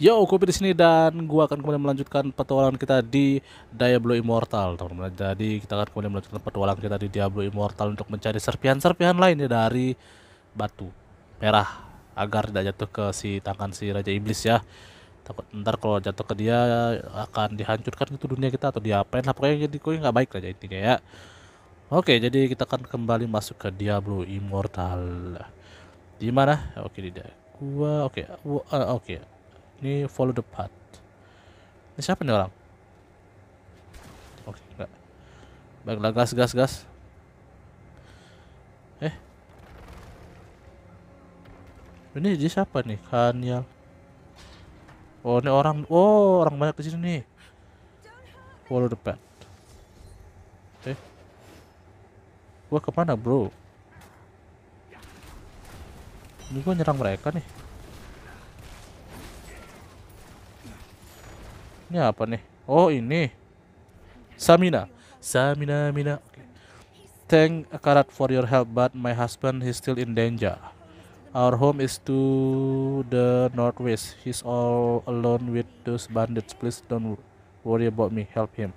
Yo, Kopi di sini dan gua akan kembali melanjutkan petualangan kita di Diablo Immortal, teman-teman. Jadi kita akan kembali melanjutkan petualangan kita di Diablo Immortal untuk mencari serpihan-serpihan lainnya dari batu merah agar tidak jatuh ke si tangan si Raja Iblis ya. Takut ntar kalau jatuh ke dia akan dihancurkan gitu dunia kita atau diapain lah pokoknya jadi kue nggak baik aja ya, intinya ya. Oke, jadi kita akan kembali masuk ke Diablo Immortal. Di mana? Oke, tidak. Gua oke. Uh, oke ini follow the path ini siapa nih orang oke okay, enggak baiklah gas gas gas eh ini jadi siapa nih Kanyal oh ini orang oh orang banyak di sini nih follow the path eh gua kemana bro ini gua nyerang mereka nih Ini apa nih? Oh ini. Samina. Samina Mina. Thank Karat for your help, but my husband is still in danger. Our home is to the northwest. He's all alone with those bandits. Please don't worry about me. Help him.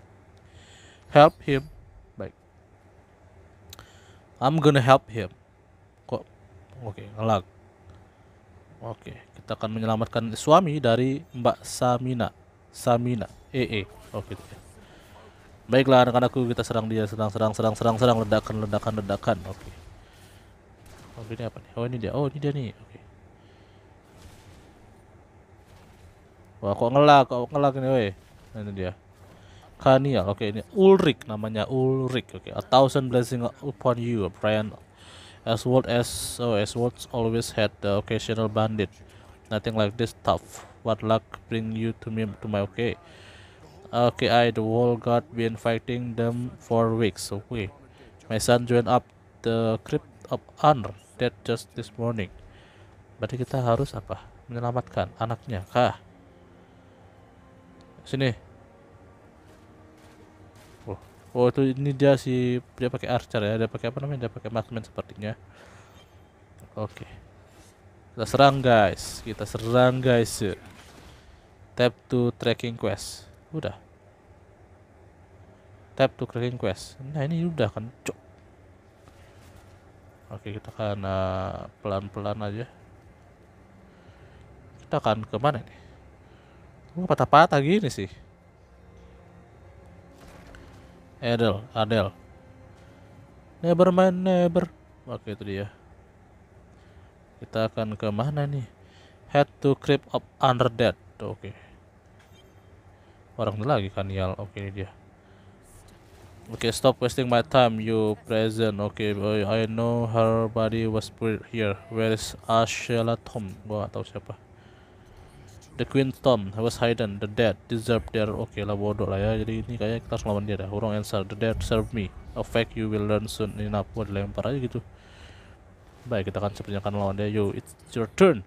Help him. Baik. I'm gonna help him. Kok? Oke, okay, ngelag. Oke, okay, kita akan menyelamatkan suami dari Mbak Samina. Samina. EE. Oke. Oh, okay. Gitu ya. Baiklah anak-anakku kita serang dia serang serang serang serang serang ledakan ledakan ledakan. Oke. Okay. Oh ini apa nih? Oh ini dia. Oh ini dia nih. Oke. Okay. Wah kok ngelak kok ngelak ini weh. ini dia. Kania. Oke okay, ini Ulrik namanya Ulrik. Oke. Okay. A thousand blessing upon you, friend. As well as oh, as always had the occasional bandit. Nothing like this tough. What luck bring you to me to my okay? Okay, I the world god been fighting them for weeks. Okay, my son joined up the crypt of honor that just this morning. Berarti kita harus apa? Menyelamatkan anaknya kah? Sini. Oh, oh itu ini dia si dia pakai archer ya, dia pakai apa namanya? Dia pakai marksman sepertinya. Oke. Okay. Kita serang guys, kita serang guys. Tap to tracking quest. Udah. Tap to tracking quest. Nah, ini udah kan, cok. Oke, kita akan pelan-pelan aja. Kita akan kemana nih? Wah, patah-patah gini sih. Adel, Adel. Never mind, never. Oke, itu dia. Kita akan kemana nih? Head to creep up under dead. Gitu, oke okay. orang lagi kan yal oke okay, ini dia Oke, okay, stop wasting my time, you present. Oke, okay, I know her body was put here. Where is Ashela Tom? Gua gak tahu siapa. The Queen Tom was hidden. The dead deserve their. Oke okay, lah bodoh lah ya. Jadi ini kayak kita harus lawan dia dah. orang answer. The dead serve me. A fact you will learn soon enough. Buat lempar aja gitu. Baik, kita akan sepertinya akan lawan dia. You it's your turn.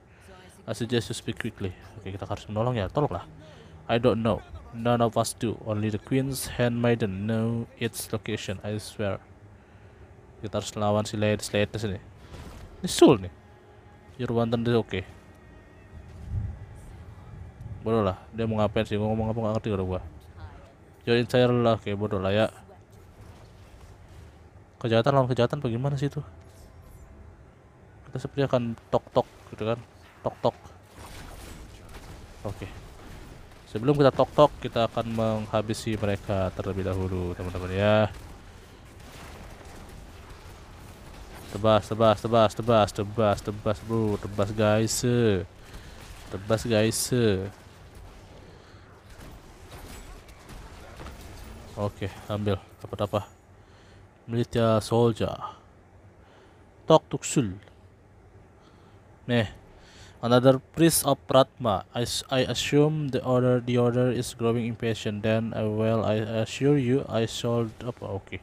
I suggest you speak quickly. Oke, okay, kita harus menolong ya. Tolonglah. I don't know. None of us do. Only the Queen's handmaiden know its location. I swear. Kita harus lawan si Lady Slater sini. Ini Sul nih. Your wanton is okay. Bodoh lah. Dia mau ngapain sih? Gua ngomong apa nggak ngerti kalau gua. Your entire lah. Kayak bodoh lah ya. Kejahatan lawan kejahatan bagaimana sih itu? Kita seperti akan tok-tok gitu kan tok tok oke sebelum kita tok tok kita akan menghabisi mereka terlebih dahulu teman-teman ya tebas tebas tebas tebas tebas tebas bro tebas guys tebas guys Oke, ambil dapat apa? Militia soldier. Tok tuksul. Nih, Another priest of Pratma. I, I assume the order the order is growing impatient. Then I uh, well I assure you I sold apa oke. Okay.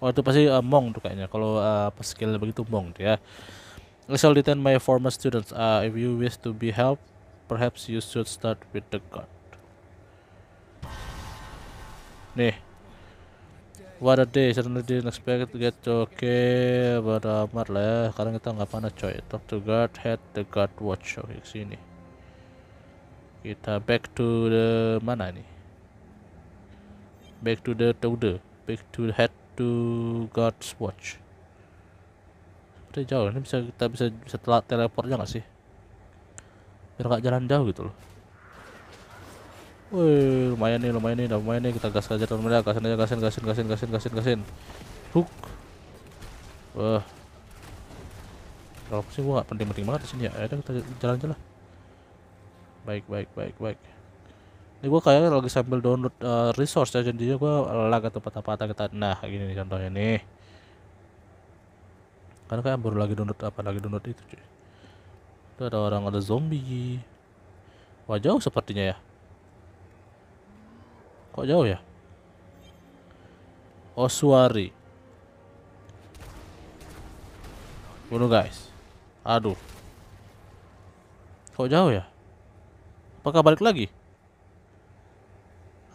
Oh itu pasti uh, mong tuh kayaknya. Kalau uh, skill begitu mong tuh ya. I shall detain my former students. Uh, if you wish to be helped, perhaps you should start with the god. Nih, What a day, suddenly didn't expect to get to okay, amat lah ya. Sekarang kita nggak panas coy. Talk to guard head the guard watch. Oke, sini. Kita back to the mana nih? Back to the Togde. Back to head to God's watch. Seperti jauh. Ini bisa kita bisa setelah teleportnya nggak sih? Biar nggak jalan jauh gitu loh. Wih, lumayan nih, lumayan nih, lumayan nih. Kita gas aja teman mereka, gasin aja, gasin, gasin, gasin, gasin, gasin, gasin. Hook. Wah. Kalau sih gua nggak penting-penting banget di sini ya. Ada kita jalan-jalan. Baik, baik, baik, baik. Ini gua kayak lagi sambil download uh, resource ya, jadinya gua lagi tempat apa patah kita. Nah, gini nih contohnya nih. Karena kayak baru lagi download apa lagi download itu cuy. Itu ada orang ada zombie. Wah jauh sepertinya ya. Kok jauh ya? Oswari. Bunuh guys. Aduh. Kok jauh ya? Apakah balik lagi?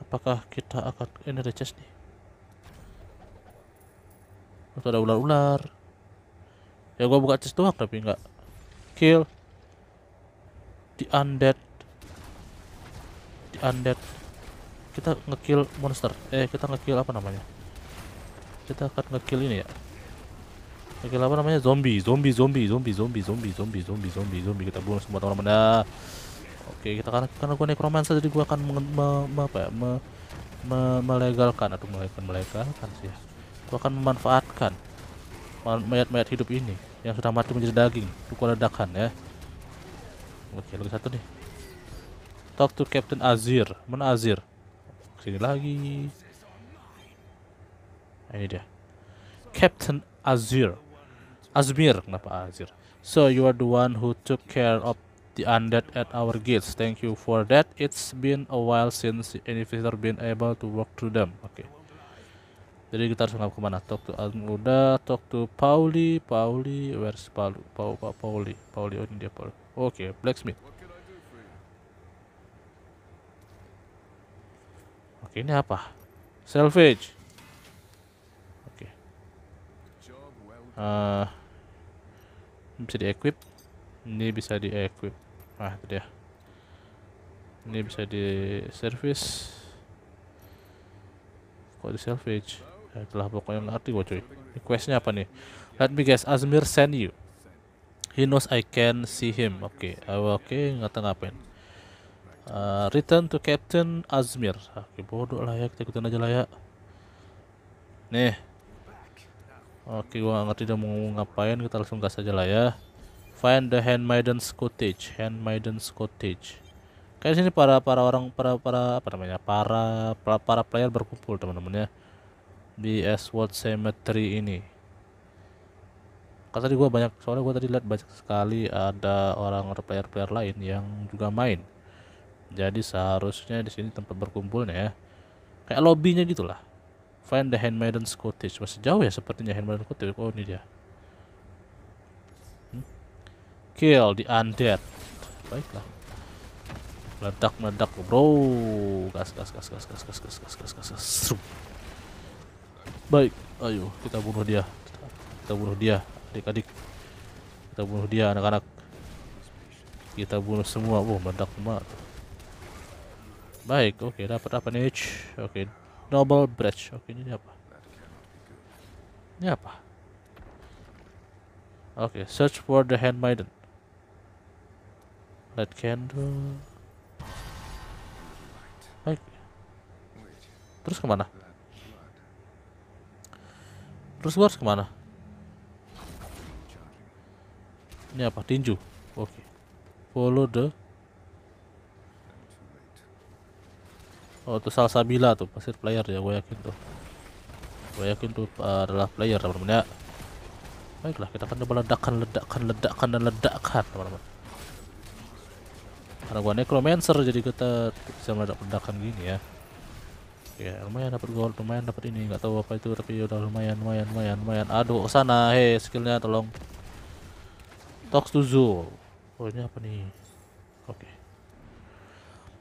Apakah kita akan ini chest nih? Atau ada ular-ular? Ya gua buka chest doang tapi enggak. Kill. The undead. The undead kita ngekill monster eh kita ngekill apa namanya kita akan ngekill ini ya ngekill apa namanya zombie zombie zombie zombie zombie zombie zombie zombie zombie zombie kita bunuh semua orang benda oke kita karena karena gue necromancer jadi gue akan me, me, me, apa ya me, me, melegalkan atau melegalkan melegalkan sih ya. gue akan memanfaatkan mayat-mayat hidup ini yang sudah mati menjadi daging untuk ledakan ya oke lagi satu nih talk to Captain Azir mana Azir Sini lagi. Nah, ini dia. Captain Azir. Azmir, kenapa Azir? So you are the one who took care of the undead at our gates. Thank you for that. It's been a while since any visitor been able to walk through them. Oke. Okay. Jadi kita harus ngapain kemana? Talk to Almuda, talk to Pauli, Pauli, where's Pauli? Pau, Pauli, Pauli, oh ini dia Pauli. Oke, okay, blacksmith. ini apa? Salvage. Oke. Uh, bisa di-equip. Ini bisa di-equip. Ah, itu dia. Ini bisa di-service. Kok di-salvage? Ya, itulah pokoknya arti gue cuy. Requestnya apa nih? Let me guess, Azmir send you. He knows I can see him. Oke, okay. oke, okay, tahu ngapain? Uh, return to Captain Azmir. Ah, oke, bodoh lah ya, kita ikutin aja lah ya. Nih. Oke, gua gak ngerti dia mau ngapain, kita langsung gas aja lah ya. Find the handmaiden's cottage, handmaiden's cottage. Kayak sini para para orang para para apa namanya? Para para, para player berkumpul, teman-teman ya. Di Ashwood Cemetery ini. Kata tadi gua banyak soalnya gua tadi lihat banyak sekali ada orang player-player lain yang juga main. Jadi seharusnya di sini tempat berkumpulnya ya. Kayak lobbynya gitulah. Find the handmaiden Cottage. Masih jauh ya sepertinya handmaiden Cottage. Oh ini dia. Hmm? Kill the undead. Baiklah. Meledak meledak bro. Gas gas gas gas gas gas gas gas gas gas. gas. Baik, ayo kita bunuh dia. Kita bunuh dia, adik-adik. Kita bunuh dia anak-anak. Kita bunuh semua. Wah, wow, meledak Baik, oke, okay, dapat apa nih? Oke, okay. double bridge Oke, okay, ini apa? Ini apa? Oke, okay, search for the hand maiden Light candle. Baik. Terus kemana? Terus gue harus kemana? Ini apa? Tinju. Oke. Okay. Follow the Oh itu Salsabila tuh pasti player ya gue yakin tuh Gue yakin tuh uh, adalah player teman-teman ya Baiklah kita akan meledakkan, ledakan, ledakan dan ledakan teman-teman Karena gue necromancer jadi kita bisa meledak-ledakan gini ya Ya lumayan dapat gold, lumayan dapat ini nggak tahu apa itu tapi udah lumayan, lumayan, lumayan, lumayan Aduh sana, hei skillnya tolong Tox to Zoo Oh ini apa nih Oke okay.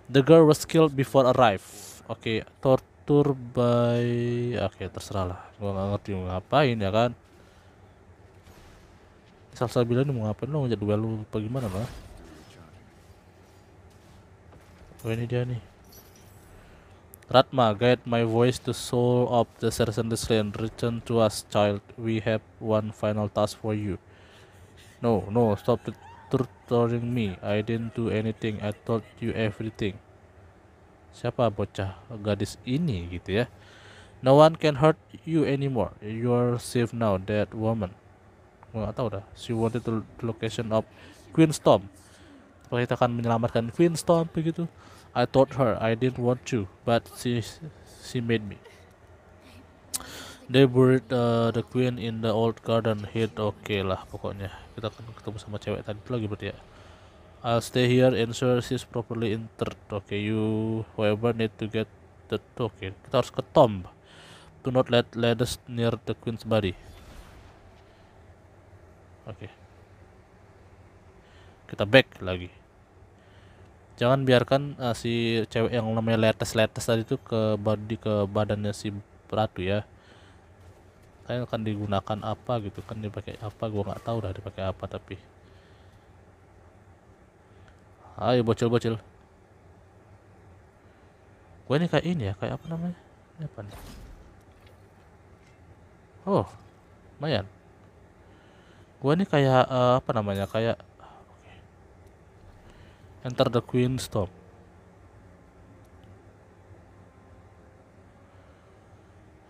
The girl was killed before arrive. Oke, okay, torture by oke okay, terserah lah. Gua gak ngerti mau ngapain ya kan. Salsa bilang mau ngapain lo ngajak duel lu apa gimana lah? Oh ini dia nih. Ratma, guide my voice to soul of the Saracen slain. Return to us, child. We have one final task for you. No, no, stop it torturing me. I didn't do anything. I told you everything. Siapa bocah gadis ini gitu ya. No one can hurt you anymore. You are safe now, that woman. Gua gak tau dah. She wanted the location of Queen Storm. Kita akan menyelamatkan Queen Storm begitu. I told her I didn't want to, but she she made me. They buried uh, the queen in the old garden. Hit oke okay lah pokoknya kita akan ketemu sama cewek tadi itu lagi berarti ya I'll stay here ensure she's properly entered oke okay, you whoever need to get the oke kita harus ke tomb do not let ladders near the queen's body oke okay. kita back lagi jangan biarkan uh, si cewek yang namanya letes letes tadi itu ke body ke badannya si ratu ya tapi akan digunakan apa gitu kan dipakai apa gua nggak tahu dah dipakai apa tapi ayo bocil bocil gue ini kayak ini ya kayak apa namanya ini apa nih oh lumayan gue ini kayak uh, apa namanya kayak okay. enter the queen stop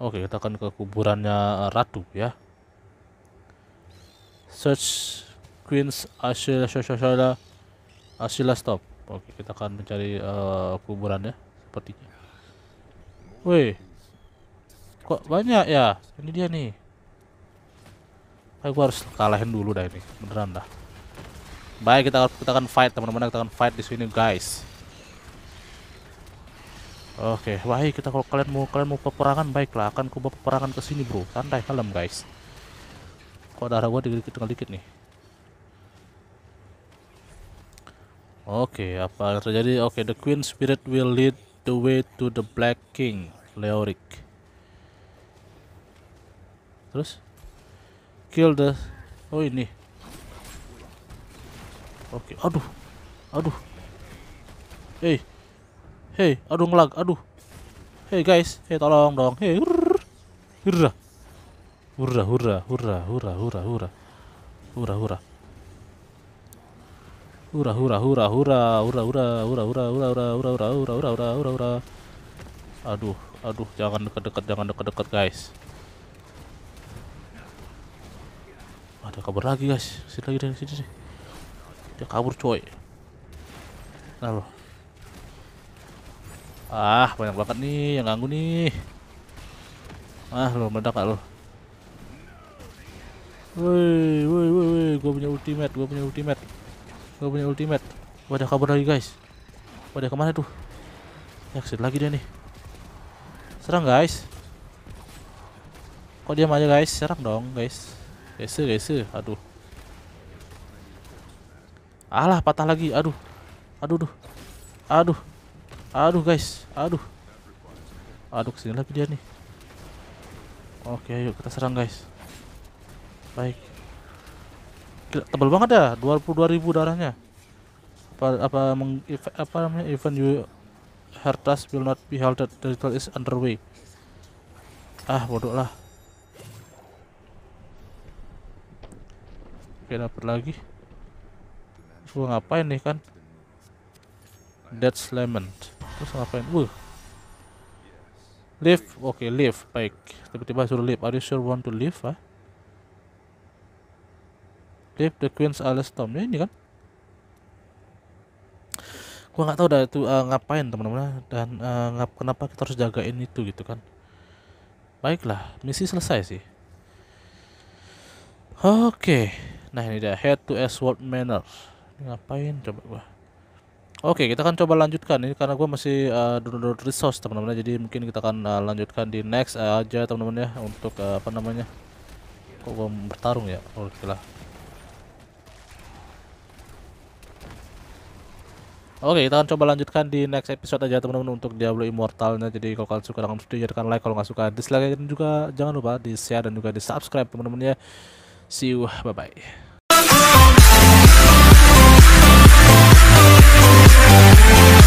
Oke, kita akan ke kuburannya Ratu ya. Search Queen's Ashila Shoshashala Ashila Stop. Oke, kita akan mencari uh, kuburannya sepertinya. Woi. Kok banyak ya? Ini dia nih. Aku harus kalahin dulu dah ini. Beneran dah. Baik, kita akan kita akan fight teman-teman, kita akan fight di sini guys. Oke, okay, baik kita kalau kalian mau kalian mau peperangan baiklah akan kubawa peperangan ke sini, Bro. Santai kalem, guys. Kok darah gua dikit tinggal dikit nih. Oke, okay, apa yang terjadi? Oke, okay, the Queen Spirit will lead the way to the Black King, Leoric. Terus kill the Oh, ini. Oke, okay. aduh. Aduh. Eh. Hey. Hei, aduh ngelag, aduh. Hei guys, hei tolong dong. Hei, hurra. Hurra, hurra, hurra, hurra, hurra, hurra. Hurra, hurra. Hurra, hurra, hurra, hurra, hurra, hurra, hurra, hurra, hurra, hurra, hurra, hurra, hurra, hurra, hurra, hurra. Aduh, aduh, jangan dekat-dekat, jangan dekat-dekat, guys. Ada kabar lagi, guys. Sini lagi, sini, sih. Dia kabur, coy. Nah, loh. Ah, banyak banget nih yang ganggu nih. Ah, lo meledak gak lo? Woi, woi, woi, woi, gua punya ultimate, gue punya ultimate. gue punya ultimate. Wadah kabur lagi, guys. Wadah kemana tuh? Exit lagi dia nih. Serang, guys. Kok diam aja, guys? Serang dong, guys. geser, geser. aduh. Alah, patah lagi. Aduh. Aduh, aduh. Aduh. Aduh guys, aduh. Aduh kesini lagi dia nih. Oke, ayo kita serang guys. Baik. Gila, tebal banget ya, 22.000 darahnya. Apa apa meng, apa namanya event you hurt us will not be held that the ritual is underway. Ah, bodoh lah. Oke, dapat lagi. gua ngapain nih kan? That's lemon terus ngapain Wuh. Lift, oke okay, live baik tiba-tiba suruh lift. are you sure want to lift? ah Lift the queen's alice tom ya ini kan gua nggak tahu dah itu uh, ngapain teman-teman ah. dan uh, ngap kenapa kita harus jagain itu gitu kan baiklah misi selesai sih oke okay. nah ini dia head to Ashworth Manor ini ngapain coba gua Oke, kita akan coba lanjutkan ini karena gue masih uh, download resource teman-teman. Jadi mungkin kita akan uh, lanjutkan di next uh, aja teman-teman ya untuk uh, apa namanya? Kok gue bertarung ya? Oke oh, gitu lah. Oke, kita akan coba lanjutkan di next episode aja teman-teman untuk Diablo Immortalnya. Jadi kalau kalian suka langsung video jadikan like, kalau nggak suka dislike dan juga jangan lupa di share dan juga di subscribe teman-teman ya. See you, bye bye. Yeah.